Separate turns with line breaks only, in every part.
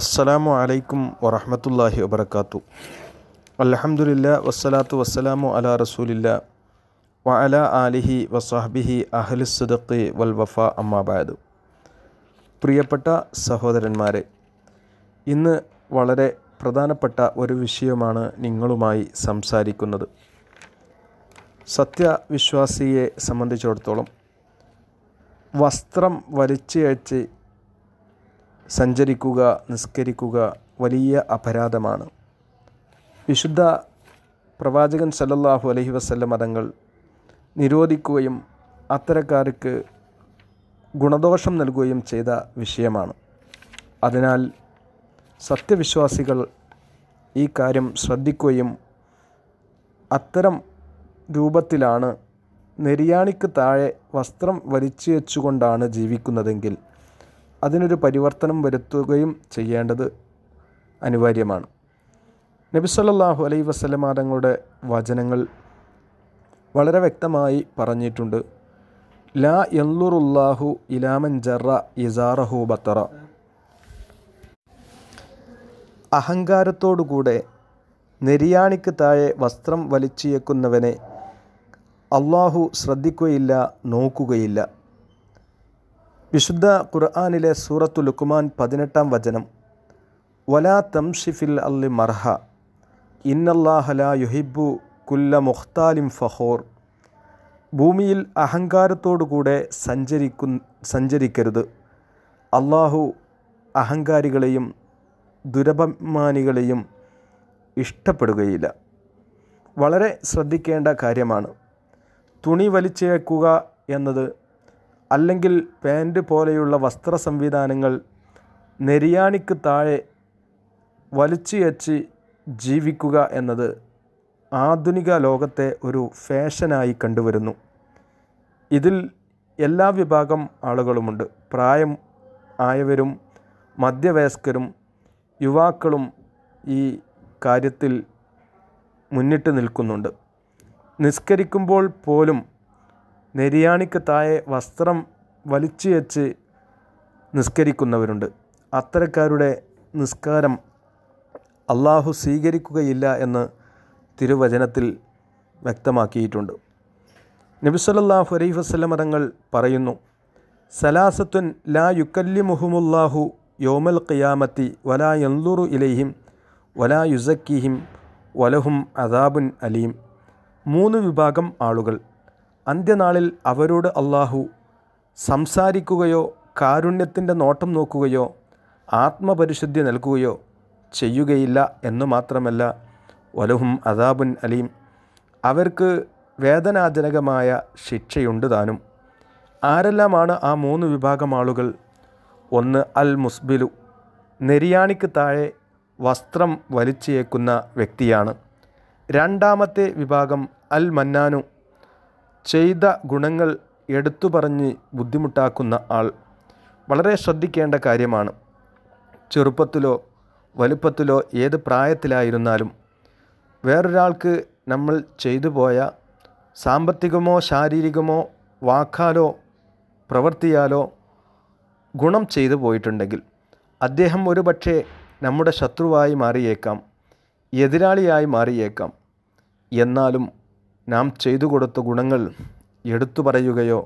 അസ്സലാമു അലൈക്കും വറഹമത്തല്ലാഹി വബർക്കാത്തു അലഹമുല്ല വസ്സലാത്തു വസ്സലാമു അല റസൂലില്ല വ അല ആലിഹി വസാഹ്ബിഹി അഹ്ലുസദഖ് വൽ വഫ അമ്മാബായത് പ്രിയപ്പെട്ട സഹോദരന്മാരെ ഇന്ന് വളരെ പ്രധാനപ്പെട്ട ഒരു വിഷയമാണ് നിങ്ങളുമായി സംസാരിക്കുന്നത് സത്യവിശ്വാസിയെ സംബന്ധിച്ചിടത്തോളം വസ്ത്രം വലിച്ചയച്ച് സഞ്ചരിക്കുക നിസ്കരിക്കുക വലിയ അപരാധമാണ് വിശുദ്ധ പ്രവാചകൻ സല്ലല്ലാഹു അലഹി വസ്ല്ല മതങ്ങൾ നിരോധിക്കുകയും അത്തരക്കാർക്ക് ഗുണദോഷം നൽകുകയും ചെയ്ത വിഷയമാണ് അതിനാൽ സത്യവിശ്വാസികൾ ഈ കാര്യം ശ്രദ്ധിക്കുകയും അത്തരം രൂപത്തിലാണ് നെരിയാണിക്ക് താഴെ വസ്ത്രം വലിച്ചു വെച്ചുകൊണ്ടാണ് ജീവിക്കുന്നതെങ്കിൽ അതിനൊരു പരിവർത്തനം വരുത്തുകയും ചെയ്യേണ്ടത് അനിവാര്യമാണ് നബി സല്ലാഹു അലൈ വസ്ലമാ തങ്ങളുടെ വചനങ്ങൾ വളരെ വ്യക്തമായി പറഞ്ഞിട്ടുണ്ട് ലാ എല്ലുറുല്ലാഹു ഇലാമൻ ജറ ഇസാറഹു ബത്തറ അഹങ്കാരത്തോടുകൂടെ നെരിയാണിക്ക് താഴെ വസ്ത്രം വലിച്ചിയക്കുന്നവനെ അള്ളാഹു ശ്രദ്ധിക്കുകയില്ല നോക്കുകയില്ല വിശുദ്ധ ഖുർആാനിലെ സൂറത്തു ലുക്കുമാൻ പതിനെട്ടാം വചനം വലാ തംഷിഫിൽ അള്ളി മർഹ ഇന്നല്ലാഹല യുഹിബു കുല്ല മുഖ്താലിം ഫഹോർ ഭൂമിയിൽ അഹങ്കാരത്തോടുകൂടെ സഞ്ചരിക്കു സഞ്ചരിക്കരുത് അള്ളാഹു അഹങ്കാരികളെയും ദുരഭിമാനികളെയും ഇഷ്ടപ്പെടുകയില്ല വളരെ ശ്രദ്ധിക്കേണ്ട കാര്യമാണ് തുണി വലിച്ചേക്കുക എന്നത് അല്ലെങ്കിൽ പാൻറ് പോലെയുള്ള വസ്ത്ര സംവിധാനങ്ങൾ നെരിയാണിക്ക് താഴെ വലിച്ചിയച്ച് ജീവിക്കുക എന്നത് ആധുനിക ലോകത്തെ ഒരു ഫാഷനായി കണ്ടുവരുന്നു ഇതിൽ എല്ലാ വിഭാഗം ആളുകളുമുണ്ട് പ്രായം ആയവരും മധ്യവയസ്കരും യുവാക്കളും ഈ കാര്യത്തിൽ മുന്നിട്ട് നിൽക്കുന്നുണ്ട് നിസ്കരിക്കുമ്പോൾ പോലും നെരിയാണിക്ക് താഴെ വസ്ത്രം വലിച്ചു വെച്ച് നിസ്കരിക്കുന്നവരുണ്ട് അത്തരക്കാരുടെ നിസ്കാരം അള്ളാഹു സ്വീകരിക്കുകയില്ല എന്ന് തിരുവചനത്തിൽ വ്യക്തമാക്കിയിട്ടുണ്ട് നബിസലല്ലാഹു അലൈഹി വസ്ലമതങ്ങൾ പറയുന്നു സലാസത്തുൻ ലാ യുക്കല്ലിമുഹുമുല്ലാഹു യോമൽ ഖിയാമത്തി വലാ യന്ലുറു ഇലൈഹിം വലാ യുസക്കിഹിം വലഹും അദാബുൻ അലീം മൂന്ന് വിഭാഗം ആളുകൾ അന്ത്യനാളിൽ അവരോട് അള്ളാഹു സംസാരിക്കുകയോ കാരുണ്യത്തിൻ്റെ നോട്ടം നോക്കുകയോ ആത്മപരിശുദ്ധി നൽകുകയോ ചെയ്യുകയില്ല എന്നു മാത്രമല്ല വലഹും അദാബുൻ അലീം അവർക്ക് വേദനാജനകമായ ശിക്ഷയുണ്ട് താനും ആരെല്ലാമാണ് ആ മൂന്ന് വിഭാഗം ആളുകൾ ഒന്ന് അൽ മുസ്ബിലു നെരിയാണിക്ക് താഴെ വസ്ത്രം വലിച്ചേക്കുന്ന വ്യക്തിയാണ് രണ്ടാമത്തെ വിഭാഗം അൽ മന്നാനു ചെയ്ത ഗുണങ്ങൾ എടുത്തു പറഞ്ഞ് ബുദ്ധിമുട്ടാക്കുന്ന ആൾ വളരെ ശ്രദ്ധിക്കേണ്ട കാര്യമാണ് ചെറുപ്പത്തിലോ വലുപ്പത്തിലോ ഏത് പ്രായത്തിലായിരുന്നാലും വേറൊരാൾക്ക് നമ്മൾ ചെയ്തു പോയ സാമ്പത്തികമോ ശാരീരികമോ വാക്കാലോ പ്രവൃത്തിയാലോ ഗുണം ചെയ്തു പോയിട്ടുണ്ടെങ്കിൽ അദ്ദേഹം ഒരു പക്ഷേ നമ്മുടെ ശത്രുവായി മാറിയേക്കാം എതിരാളിയായി മാറിയേക്കാം എന്നാലും നാം ചെയ്തു കൊടുത്ത ഗുണങ്ങൾ എടുത്തു പറയുകയോ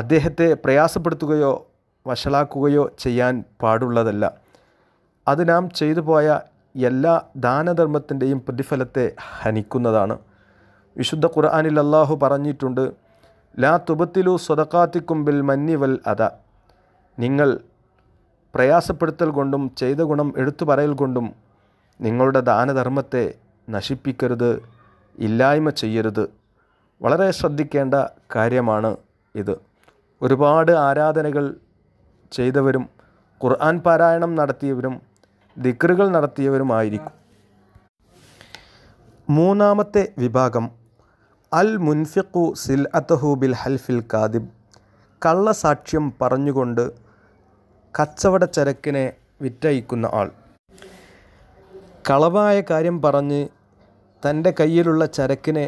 അദ്ദേഹത്തെ പ്രയാസപ്പെടുത്തുകയോ വഷളാക്കുകയോ ചെയ്യാൻ പാടുള്ളതല്ല അത് നാം ചെയ്തു പോയ എല്ലാ ദാനധർമ്മത്തിൻ്റെയും പ്രതിഫലത്തെ ഹനിക്കുന്നതാണ് വിശുദ്ധ ഖുർആാനിൽ അള്ളാഹു പറഞ്ഞിട്ടുണ്ട് ലാ തുബത്തിലു സ്വതക്കാത്തിക്കുമ്പിൽ മന്നിവൽ അത നിങ്ങൾ പ്രയാസപ്പെടുത്തൽ കൊണ്ടും ചെയ്ത ഗുണം എടുത്തു പറയൽ കൊണ്ടും നിങ്ങളുടെ ദാനധർമ്മത്തെ നശിപ്പിക്കരുത് ഇല്ലായ്മ ചെയ്യരുത് വളരെ ശ്രദ്ധിക്കേണ്ട കാര്യമാണ് ഇത് ഒരുപാട് ആരാധനകൾ ചെയ്തവരും ഖുർആൻ പാരായണം നടത്തിയവരും ദിക്റുകൾ നടത്തിയവരുമായിരിക്കും മൂന്നാമത്തെ വിഭാഗം അൽ മുൻഫിഖു സിൽ അത്തഹു ബിൽ ഹൽഫിൽ കാദിബ് കള്ളസാക്ഷ്യം പറഞ്ഞുകൊണ്ട് കച്ചവട ചരക്കിനെ വിറ്റയിക്കുന്ന ആൾ കളവായ കാര്യം പറഞ്ഞ് തൻ്റെ കയ്യിലുള്ള ചരക്കിനെ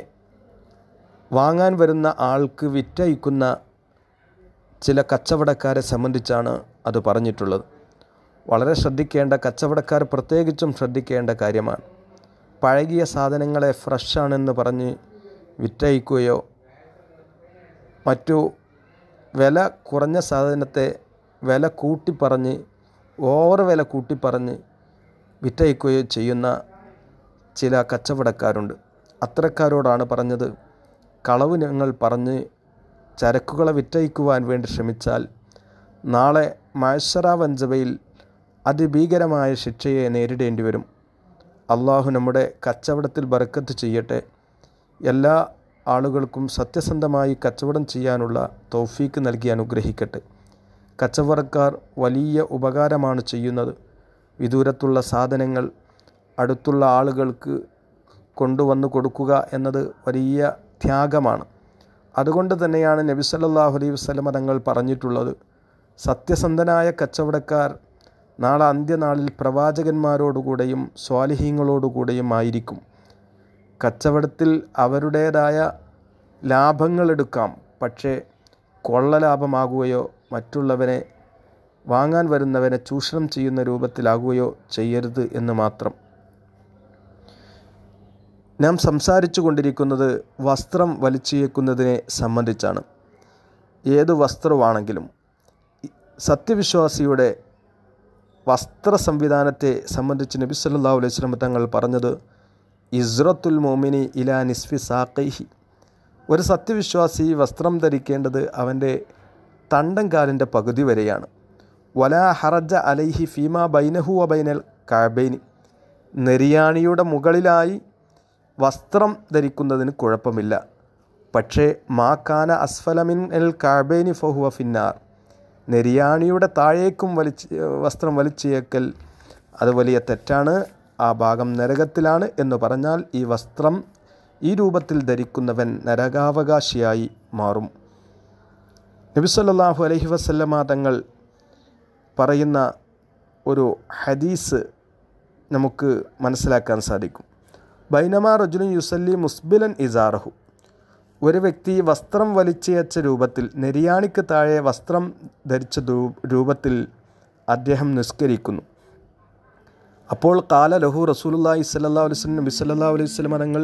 വാങ്ങാൻ വരുന്ന ആൾക്ക് വിറ്റയക്കുന്ന ചില കച്ചവടക്കാരെ സംബന്ധിച്ചാണ് അത് പറഞ്ഞിട്ടുള്ളത് വളരെ ശ്രദ്ധിക്കേണ്ട കച്ചവടക്കാർ പ്രത്യേകിച്ചും ശ്രദ്ധിക്കേണ്ട കാര്യമാണ് പഴകിയ സാധനങ്ങളെ ഫ്രഷാണെന്ന് പറഞ്ഞ് വിറ്റയക്കുകയോ മറ്റു വില കുറഞ്ഞ സാധനത്തെ വില കൂട്ടിപ്പറഞ്ഞ് ഓവർ വില കൂട്ടിപ്പറഞ്ഞ് വിറ്റയക്കുകയോ ചെയ്യുന്ന ചില കച്ചവടക്കാരുണ്ട് അത്തരക്കാരോടാണ് പറഞ്ഞത് കളവ് ഞങ്ങൾ പറഞ്ഞ് ചരക്കുകളെ വിറ്റയിക്കുവാൻ വേണ്ടി ശ്രമിച്ചാൽ നാളെ മാഴ്സറ അതിഭീകരമായ ശിക്ഷയെ നേരിടേണ്ടി വരും അള്ളാഹു നമ്മുടെ കച്ചവടത്തിൽ ബർക്കത്ത് ചെയ്യട്ടെ എല്ലാ ആളുകൾക്കും സത്യസന്ധമായി കച്ചവടം ചെയ്യാനുള്ള തോഫീക്ക് നൽകി അനുഗ്രഹിക്കട്ടെ കച്ചവടക്കാർ വലിയ ഉപകാരമാണ് ചെയ്യുന്നത് വിദൂരത്തുള്ള സാധനങ്ങൾ അടുത്തുള്ള ആളുകൾക്ക് കൊണ്ടുവന്ന് കൊടുക്കുക എന്നത് വലിയ ത്യാഗമാണ് അതുകൊണ്ട് തന്നെയാണ് നബി സല്ലാഹു അലൈഹി വസ്ലമ തങ്ങൾ പറഞ്ഞിട്ടുള്ളത് സത്യസന്ധനായ കച്ചവടക്കാർ നാളെ അന്ത്യനാളിൽ പ്രവാചകന്മാരോടുകൂടെയും സ്വാലിഹീങ്ങളോടുകൂടെയും ആയിരിക്കും കച്ചവടത്തിൽ അവരുടേതായ ലാഭങ്ങളെടുക്കാം പക്ഷേ കൊള്ള ലാഭമാകുകയോ മറ്റുള്ളവനെ വാങ്ങാൻ വരുന്നവനെ ചൂഷണം ചെയ്യുന്ന രൂപത്തിലാകുകയോ ചെയ്യരുത് എന്ന് മാത്രം നാം സംസാരിച്ചു കൊണ്ടിരിക്കുന്നത് വസ്ത്രം വലിച്ചേക്കുന്നതിനെ സംബന്ധിച്ചാണ് ഏത് വസ്ത്രമാണെങ്കിലും സത്യവിശ്വാസിയുടെ വസ്ത്ര സംവിധാനത്തെ സംബന്ധിച്ച് നബി സല്ലാ അലൈഹി സ്വലം തങ്ങൾ പറഞ്ഞത് ഇസ്രത്തുൽ മോമിനി ഇലാ നിസ്ഫി സാഖൈഹി ഒരു സത്യവിശ്വാസി വസ്ത്രം ധരിക്കേണ്ടത് അവൻ്റെ തണ്ടം കാലിൻ്റെ പകുതി വരെയാണ് വലാ ഹറജ അലൈഹി ഫീമ ബൈനഹു അബൈനൽ കാബൈനി നെരിയാണിയുടെ മുകളിലായി വസ്ത്രം ധരിക്കുന്നതിന് കുഴപ്പമില്ല പക്ഷേ മാ കാന അസ്ഫലമിൻ എൽ കാബേനി ഫഹുവ ഫിന്നാർ നെരിയാണിയുടെ താഴേക്കും വലിച്ച് വസ്ത്രം വലിച്ചേക്കൽ അത് വലിയ തെറ്റാണ് ആ ഭാഗം നരകത്തിലാണ് എന്ന് പറഞ്ഞാൽ ഈ വസ്ത്രം ഈ രൂപത്തിൽ ധരിക്കുന്നവൻ നരകാവകാശിയായി മാറും നബിസ്വല്ലാഹു അലഹി വസല്ലമ തങ്ങൾ പറയുന്ന ഒരു ഹദീസ് നമുക്ക് മനസ്സിലാക്കാൻ സാധിക്കും ബൈനമാ റജുലിൻ യുസല്ലി മുസ്ബിലൻ ഇസാറഹു ഒരു വ്യക്തി വസ്ത്രം വലിച്ചയച്ച രൂപത്തിൽ നെരിയാണിക്ക് താഴെ വസ്ത്രം ധരിച്ച രൂപത്തിൽ അദ്ദേഹം നിസ്കരിക്കുന്നു അപ്പോൾ കാല ലഹു റസൂലുല്ലാഹി സല്ലാ അലൈവലം നബി സല്ലാ അലൈഹി സ്വലമരങ്ങൾ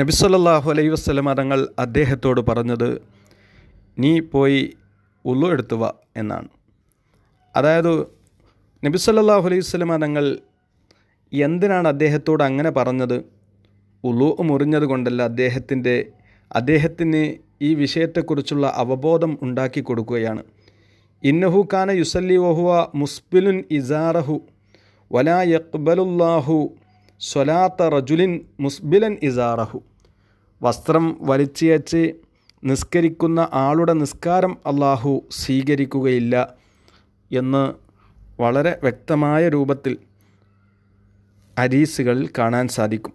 നബി സല്ലാഹു അലൈഹി വസ്ലമരങ്ങൾ അദ്ദേഹത്തോട് പറഞ്ഞത് നീ പോയി ഉള്ളു എടുത്തുവ എന്നാണ് അതായത് നബി സല്ലാഹു വസ്ലം സ്വലമരങ്ങൾ എന്തിനാണ് അദ്ദേഹത്തോട് അങ്ങനെ പറഞ്ഞത് ഉളു മുറിഞ്ഞത് കൊണ്ടല്ല അദ്ദേഹത്തിൻ്റെ അദ്ദേഹത്തിന് ഈ വിഷയത്തെക്കുറിച്ചുള്ള അവബോധം ഉണ്ടാക്കി കൊടുക്കുകയാണ് ഇന്നഹു കാന യുസല്ലി വഹുവ മുസ്ബിലുൻ ഇസാറഹു വലാ യക്ബലുല്ലാഹു സ്വലാത്ത റജുലിൻ മുസ്ബിലൻ ഇസാറഹു വസ്ത്രം വലിച്ചയച്ച് നിസ്കരിക്കുന്ന ആളുടെ നിസ്കാരം അള്ളാഹു സ്വീകരിക്കുകയില്ല എന്ന് വളരെ വ്യക്തമായ രൂപത്തിൽ അരീസുകളിൽ കാണാൻ സാധിക്കും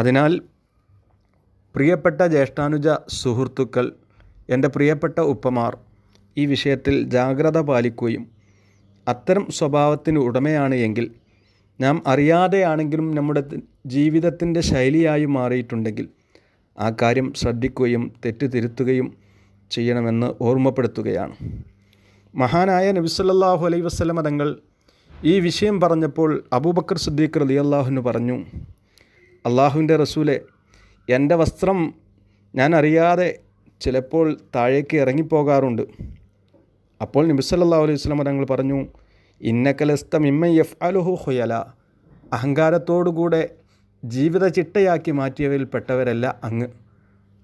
അതിനാൽ പ്രിയപ്പെട്ട ജ്യേഷ്ഠാനുജ സുഹൃത്തുക്കൾ എൻ്റെ പ്രിയപ്പെട്ട ഉപ്പമാർ ഈ വിഷയത്തിൽ ജാഗ്രത പാലിക്കുകയും അത്തരം സ്വഭാവത്തിന് ഉടമയാണ് എങ്കിൽ നാം അറിയാതെയാണെങ്കിലും നമ്മുടെ ജീവിതത്തിൻ്റെ ശൈലിയായി മാറിയിട്ടുണ്ടെങ്കിൽ ആ കാര്യം ശ്രദ്ധിക്കുകയും തെറ്റ് തിരുത്തുകയും ചെയ്യണമെന്ന് ഓർമ്മപ്പെടുത്തുകയാണ് മഹാനായ നബിസല്ലാഹു അലൈ വസ്ലമ തങ്ങൾ ഈ വിഷയം പറഞ്ഞപ്പോൾ അബൂബക്കർ സിദ്ദീഖ് അലി അള്ളാഹുവിന് പറഞ്ഞു അള്ളാഹുവിൻ്റെ റസൂലെ എൻ്റെ വസ്ത്രം ഞാൻ അറിയാതെ ചിലപ്പോൾ താഴേക്ക് ഇറങ്ങിപ്പോകാറുണ്ട് അപ്പോൾ നബിസല്ലാ അലൈഹി സ്വലം തങ്ങൾ പറഞ്ഞു ഇന്നക്കലസ്ത മിമ്മ എഫ് അലുഹു ഹുയല അഹങ്കാരത്തോടുകൂടെ ജീവിത ചിട്ടയാക്കി മാറ്റിയവരിൽ പെട്ടവരല്ല അങ്ങ്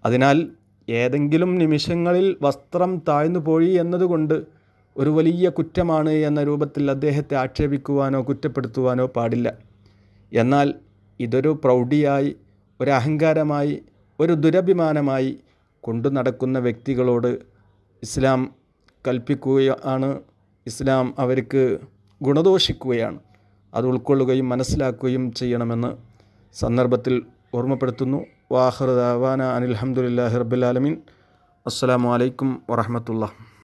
അതിനാൽ ഏതെങ്കിലും നിമിഷങ്ങളിൽ വസ്ത്രം താഴ്ന്നു പോയി എന്നതുകൊണ്ട് ഒരു വലിയ കുറ്റമാണ് എന്ന രൂപത്തിൽ അദ്ദേഹത്തെ ആക്ഷേപിക്കുവാനോ കുറ്റപ്പെടുത്തുവാനോ പാടില്ല എന്നാൽ ഇതൊരു പ്രൗഢിയായി ഒരു അഹങ്കാരമായി ഒരു ദുരഭിമാനമായി കൊണ്ടു നടക്കുന്ന വ്യക്തികളോട് ഇസ്ലാം കൽപ്പിക്കുകയാണ് ഇസ്ലാം അവർക്ക് ഗുണദോഷിക്കുകയാണ് അത് ഉൾക്കൊള്ളുകയും മനസ്സിലാക്കുകയും ചെയ്യണമെന്ന് സന്ദർഭത്തിൽ ഓർമ്മപ്പെടുത്തുന്നു വാഹൃദാവാന അനിൽഹമുല്ലാഹി റബ്ബുലാലമീൻ അസ്സാം വലൈക്കും വറഹമത്തുള്ള